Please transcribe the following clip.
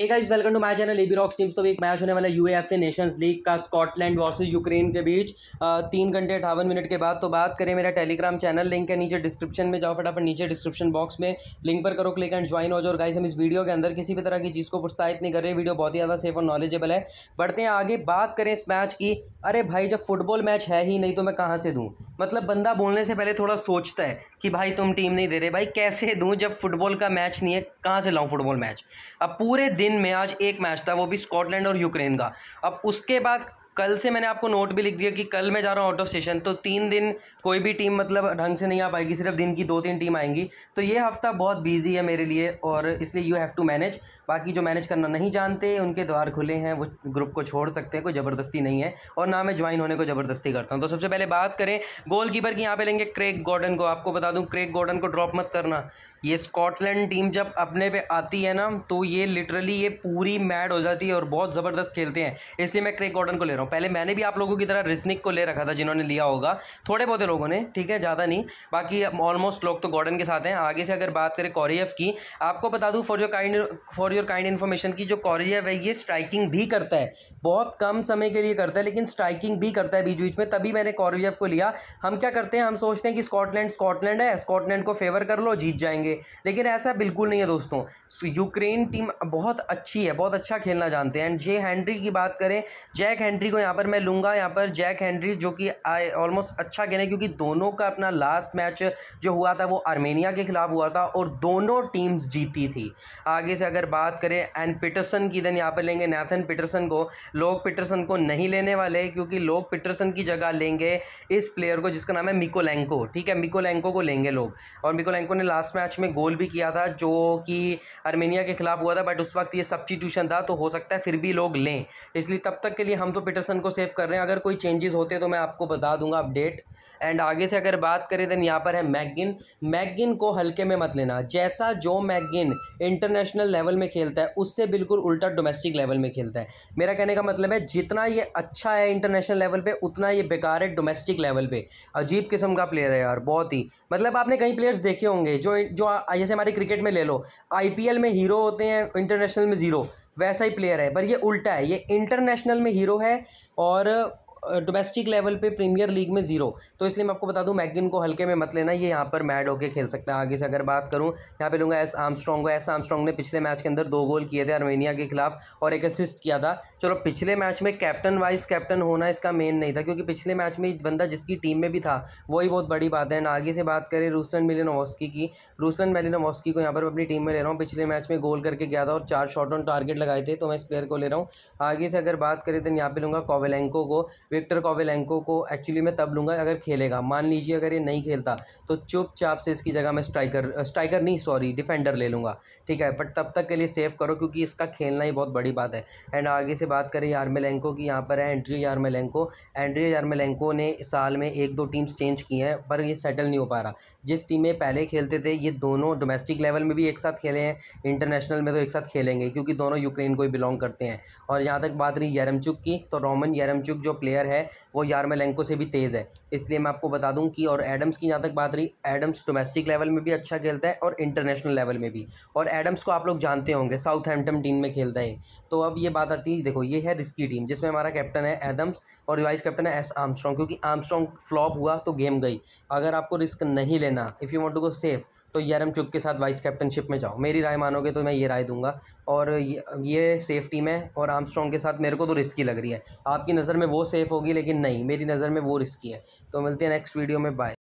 एक guys welcome to my channel AB rocks teams तो एक मैच होने वाला यूएफए नेशंस लीग का स्कॉटलैंड वर्सेस यूक्रेन के बीच तीन घंटे अठावन मिनट के बाद तो बात करें मेरा टेलीग्राम चैनल लिंक है नीचे डिस्क्रिप्शन में जाओ फटाफट नीचे डिस्क्रिप्शन बॉक्स में लिंक पर करो क्लिक एंड ज्वाइन हो जाओ और गाइस हम इस वीडियो के अंदर किसी भी तरह की चीज़ को प्रोत्साहित नहीं कर रहे वीडियो बहुत ही ज़्यादा सेफ और नॉलेजेबल है बढ़ते हैं आगे बात करें इस मैच की अरे भाई जब फुटबॉल मैच है ही नहीं तो मैं कहाँ से दूँ मतलब बंदा बोलने से पहले थोड़ा सोचता है कि भाई तुम टीम नहीं दे रहे भाई कैसे दूँ जब फुटबॉल का मैच नहीं है कहाँ से लाऊँ फुटबॉल मैच अब पूरे दिन में आज एक मैच था वो भी स्कॉटलैंड और यूक्रेन का अब उसके बाद कल से मैंने आपको नोट भी लिख दिया कि कल मैं जा रहा हूँ आउट ऑफ स्टेशन तो तीन दिन कोई भी टीम मतलब ढंग से नहीं आ पाएगी सिर्फ दिन की दो तीन टीम आएंगी तो ये हफ्ता बहुत बिजी है मेरे लिए और इसलिए यू हैव टू मैनेज बाकी जो मैनेज करना नहीं जानते उनके द्वार खुले हैं वो ग्रुप को छोड़ सकते हैं कोई ज़बरदस्ती नहीं है और ना मैं ज्वाइन होने को ज़बरदस्ती करता हूँ तो सबसे पहले बात करें कीपर की यहाँ पर लेंगे क्रेक गॉर्डन को आपको बता दूँ क्रेक गॉर्डन को ड्रॉप मत करना ये स्कॉटलैंड टीम जब अपने पे आती है ना तो ये लिटरली ये पूरी मैड हो जाती है और बहुत ज़बरदस्त खेलते हैं इसलिए मैं क्रेक गॉर्डन को ले रहा हूँ हूँ पहले मैंने भी आप लोगों की तरह रिस्निक को ले रखा था जिन्होंने लिया होगा थोड़े बहुत लोगों ने ठीक है ज़्यादा नहीं बाकी ऑलमोस्ट लोग तो गॉर्डन के साथ हैं आगे से अगर बात करें कॉरियफ की आपको बता दूँ for your kind for your kind information की जो कॉरियफ है ये स्ट्राइकिंग भी करता है बहुत कम समय के लिए करता है लेकिन स्ट्राइकिंग भी करता है बीच बीच में तभी मैंने कॉरियफ को लिया हम क्या करते हैं हम सोचते हैं कि स्कॉटलैंड स्कॉटलैंड है स्कॉटलैंड को फेवर कर लो जीत जाएंगे लेकिन ऐसा बिल्कुल नहीं है दोस्तों यूक्रेन टीम बहुत अच्छी है बहुत अच्छा खेलना जानते हैं एंड जे हैंड्री की बात करें जैक हैंड्री हेनरी को यहाँ पर मैं लूँगा यहाँ पर जैक हेनरी जो कि आई ऑलमोस्ट अच्छा गेंद है क्योंकि दोनों का अपना लास्ट मैच जो हुआ था वो आर्मेनिया के खिलाफ हुआ था और दोनों टीम्स जीती थी आगे से अगर बात करें एन पिटरसन की देन यहाँ पर लेंगे नैथन पिटरसन को लोग पिटरसन को नहीं लेने वाले क्योंकि लोग पिटरसन की जगह लेंगे इस प्लेयर को जिसका नाम है मिकोलैंको ठीक है मिकोलैंको को लेंगे लोग और मिकोलैंको ने लास्ट मैच में गोल भी किया था जो कि आर्मेनिया के खिलाफ हुआ था बट उस वक्त ये सब्सटीट्यूशन था तो हो सकता है फिर भी लोग लें इसलिए तब तक के लिए हम तो पीटर लोकेशन को सेव कर रहे हैं अगर कोई चेंजेस होते हैं तो मैं आपको बता दूंगा अपडेट एंड आगे से अगर बात करें देन यहाँ पर है मैगिन मैगिन को हल्के में मत लेना जैसा जो मैगिन इंटरनेशनल लेवल में खेलता है उससे बिल्कुल उल्टा डोमेस्टिक लेवल में खेलता है मेरा कहने का मतलब है जितना ये अच्छा है इंटरनेशनल लेवल पर उतना ये बेकार है डोमेस्टिक लेवल पर अजीब किस्म का प्लेयर है यार बहुत ही मतलब आपने कई प्लेयर्स देखे होंगे जो जो जैसे हमारे क्रिकेट में ले लो आई में हीरो होते हैं इंटरनेशनल में ज़ीरो वैसा ही प्लेयर है पर ये उल्टा है ये इंटरनेशनल में हीरो है और डोमेस्टिक लेवल पे प्रीमियर लीग में जीरो तो इसलिए मैं आपको बता दूं मैगिन को हल्के में मत लेना ये यहाँ पर मैड होकर खेल सकता है आगे से अगर बात करूँ यहाँ पे लूँगा एस आर्मस्ट्रॉन्ग को एस आमस्ट्रॉग ने पिछले मैच के अंदर दो गोल किए थे आर्मेनिया के खिलाफ और एक असिस्ट किया था चलो पिछले मैच में कैप्टन वाइस कैप्टन होना इसका मेन नहीं था क्योंकि पिछले मैच में बंदा जिसकी टीम में भी था वही बहुत बड़ी बात है आगे से बात करें रूसलन मिलिनोवस्की की रूसलन मेलिनोवस्की को यहाँ पर अपनी टीम में ले रहा हूँ पिछले मैच में गोल करके गया था और चार शॉट ऑन टारगेट लगाए थे तो मैं इस प्लेयर को ले रहा हूँ आगे से अगर बात करें तो यहाँ पे लूँगा कोवेलेंको को विक्टर कोवेलेंको को एक्चुअली मैं तब लूँगा अगर खेलेगा मान लीजिए अगर ये नहीं खेलता तो चुपचाप से इसकी जगह मैं स्ट्राइकर स्ट्राइकर नहीं सॉरी डिफेंडर ले लूँगा ठीक है बट तब तक के लिए सेव करो क्योंकि इसका खेलना ही बहुत बड़ी बात है एंड आगे से बात करें यारमेलेंको की यहाँ पर है एंड्रियो यारमेलेंको एंड्रियो यारमेलेंको ने साल में एक दो टीम्स चेंज की हैं पर ये सेटल नहीं हो पा रहा जिस टीम में पहले खेलते थे ये दोनों डोमेस्टिक लेवल में भी एक साथ खेले हैं इंटरनेशनल में तो एक साथ खेलेंगे क्योंकि दोनों यूक्रेन को ही बिलोंग करते हैं और यहाँ तक बात रही यरमचुक की तो रोमन यरमचुक जो प्लेयर है वो यारमेलेंको से भी तेज़ है इसलिए मैं आपको बता दूं कि और एडम्स की जहाँ तक बात रही एडम्स डोमेस्टिक लेवल में भी अच्छा खेलता है और इंटरनेशनल लेवल में भी और एडम्स को आप लोग जानते होंगे साउथ टीम में खेलता है तो अब ये बात आती है देखो ये है रिस्की टीम जिसमें हमारा कैप्टन है एडम्स और वाइस कैप्टन है एस आर्मस्ट्रॉन्ग क्योंकि आर्मस्ट्रॉन्ग फ्लॉप हुआ तो गेम गई अगर आपको रिस्क नहीं लेना if you want to go safe तो यरम चुप के साथ वाइस कैप्टनशिप में जाओ मेरी राय मानोगे तो मैं ये राय दूंगा और ये, ये सेफ टीम है और आर्मस्ट्रॉन्ग के साथ मेरे को तो रिस्की लग रही है आपकी नज़र में वो सेफ़ होगी लेकिन नहीं मेरी नज़र में वो रिस्की है तो मिलते हैं नेक्स्ट वीडियो में बाय